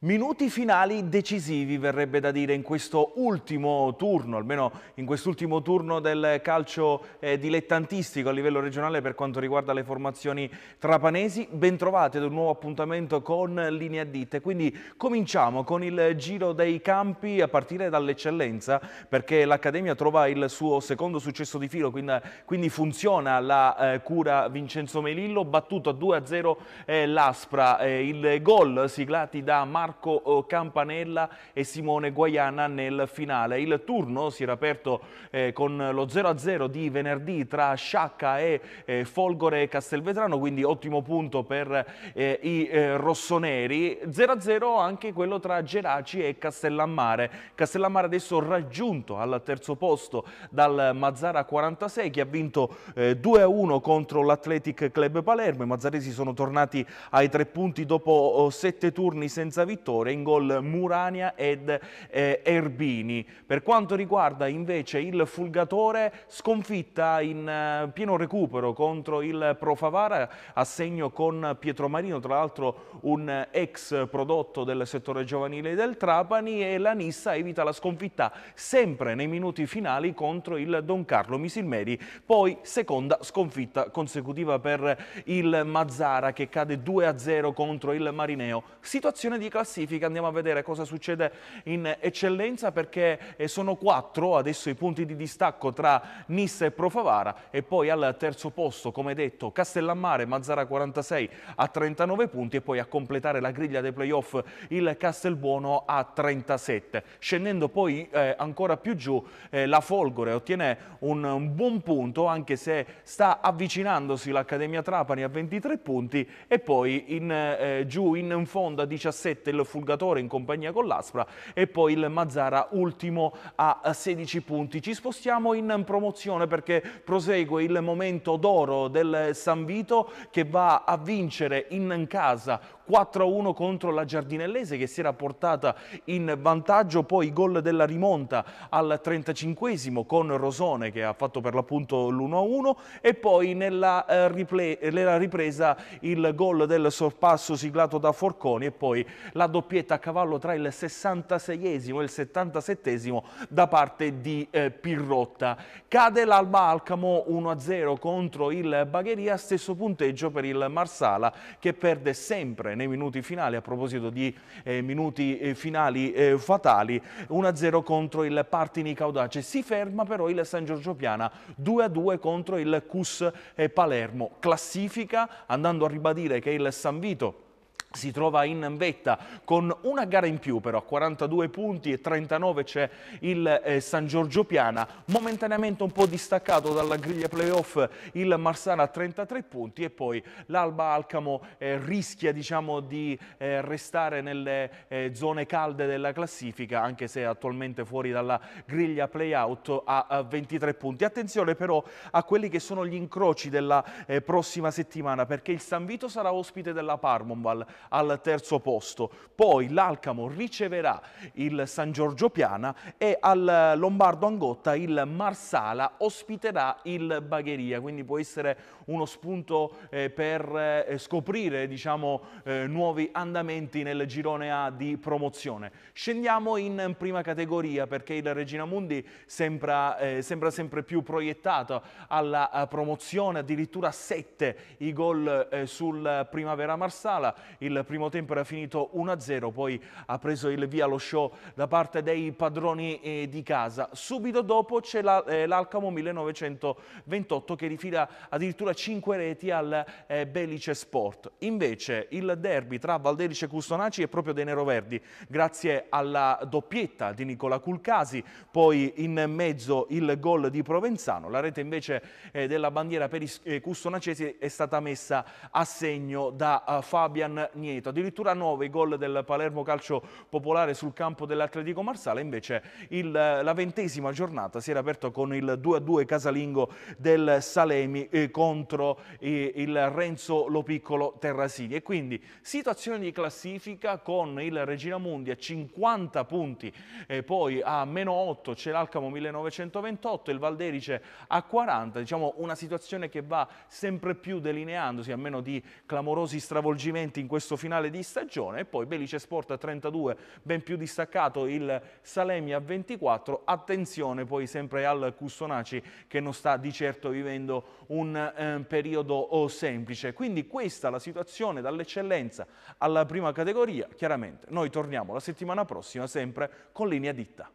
Minuti finali decisivi verrebbe da dire in questo ultimo turno, almeno in quest'ultimo turno del calcio eh, dilettantistico a livello regionale per quanto riguarda le formazioni trapanesi. Bentrovati ad un nuovo appuntamento con Linea Ditte, quindi cominciamo con il giro dei campi a partire dall'eccellenza perché l'Accademia trova il suo secondo successo di filo, quindi, quindi funziona la eh, cura Vincenzo Melillo, battuto a 2-0 eh, l'Aspra, eh, il gol siglati da Marco Marco eh, Campanella e Simone Guaiana nel finale. Il turno si era aperto eh, con lo 0-0 di venerdì tra Sciacca e eh, Folgore Castelvetrano, quindi ottimo punto per eh, i eh, rossoneri. 0-0 anche quello tra Geraci e Castellammare. Castellammare adesso raggiunto al terzo posto dal Mazzara 46 che ha vinto 2-1 eh, contro l'Athletic Club Palermo. I mazzaresi sono tornati ai tre punti dopo oh, sette turni senza vittoria vittoria in gol Murania ed eh, Erbini. Per quanto riguarda invece il Fulgatore, sconfitta in eh, pieno recupero contro il Profavara, a segno con Pietro Marino, tra l'altro un ex prodotto del settore giovanile del Trapani e la Nissa evita la sconfitta sempre nei minuti finali contro il Don Carlo Misilmeri, poi seconda sconfitta consecutiva per il Mazzara che cade 2-0 contro il Marineo. Situazione di classifica classifica, andiamo a vedere cosa succede in eccellenza perché eh, sono quattro adesso i punti di distacco tra Nissa e Profavara e poi al terzo posto, come detto, Castellammare, Mazzara 46 a 39 punti e poi a completare la griglia dei playoff il Castelbuono a 37. Scendendo poi eh, ancora più giù eh, la Folgore ottiene un, un buon punto anche se sta avvicinandosi l'Accademia Trapani a 23 punti e poi in, eh, giù in fondo a 17 del Fulgatore in compagnia con l'Aspra e poi il Mazzara ultimo a 16 punti. Ci spostiamo in promozione perché prosegue il momento d'oro del San Vito che va a vincere in casa 4-1 contro la Giardinellese che si era portata in vantaggio, poi gol della rimonta al 35 con Rosone che ha fatto per l'appunto l'1-1 e poi nella, eh, replay, nella ripresa il gol del sorpasso siglato da Forconi e poi la doppietta a cavallo tra il 66esimo e il 77esimo da parte di eh, Pirrotta. Cade l'Alba Alcamo 1-0 contro il Bagheria, stesso punteggio per il Marsala che perde sempre nei minuti finali, a proposito di eh, minuti eh, finali eh, fatali, 1-0 contro il Partini Caudace, si ferma però il San Giorgio Piana 2-2 contro il Cus eh, Palermo, classifica andando a ribadire che il San Vito si trova in vetta con una gara in più però, 42 punti e 39 c'è il eh, San Giorgio Piana, momentaneamente un po' distaccato dalla griglia playoff il Marsana a 33 punti e poi l'Alba Alcamo eh, rischia diciamo, di eh, restare nelle eh, zone calde della classifica anche se attualmente fuori dalla griglia playout a, a 23 punti. Attenzione però a quelli che sono gli incroci della eh, prossima settimana perché il San Vito sarà ospite della Parmonval al terzo posto. Poi l'Alcamo riceverà il San Giorgio Piana e al Lombardo Angotta il Marsala ospiterà il Bagheria, quindi può essere uno spunto eh, per eh, scoprire diciamo, eh, nuovi andamenti nel girone A di promozione. Scendiamo in prima categoria perché il Regina Mundi sembra, eh, sembra sempre più proiettato alla eh, promozione, addirittura 7 i gol eh, sul Primavera Marsala, il primo tempo era finito 1-0, poi ha preso il via lo show da parte dei padroni eh, di casa. Subito dopo c'è l'Alcamo la, eh, 1928 che rifila addirittura 5 reti al eh, Belice Sport. Invece il derby tra Valderice e Custonaci è proprio dei neroverdi, grazie alla doppietta di Nicola Culcasi, poi in mezzo il gol di Provenzano, la rete invece eh, della bandiera per i eh, custonacesi è stata messa a segno da uh, Fabian Nieto. Addirittura 9 i gol del Palermo Calcio Popolare sul campo dell'Atletico Marsala. Invece il, la ventesima giornata si era aperta con il 2-2 casalingo del Salemi eh, contro eh, il Renzo Lopiccolo Terrasini. E quindi situazione di classifica con il Regina Mundi a 50 punti, e eh, poi a meno 8 c'è l'Alcamo 1928, il Valderice a 40, diciamo una situazione che va sempre più delineandosi a meno di clamorosi stravolgimenti in questo questo finale di stagione e poi Belice Sport a 32, ben più distaccato il Salemi a 24, attenzione poi sempre al Custonaci che non sta di certo vivendo un eh, periodo oh, semplice, quindi questa è la situazione dall'eccellenza alla prima categoria, chiaramente noi torniamo la settimana prossima sempre con linea ditta.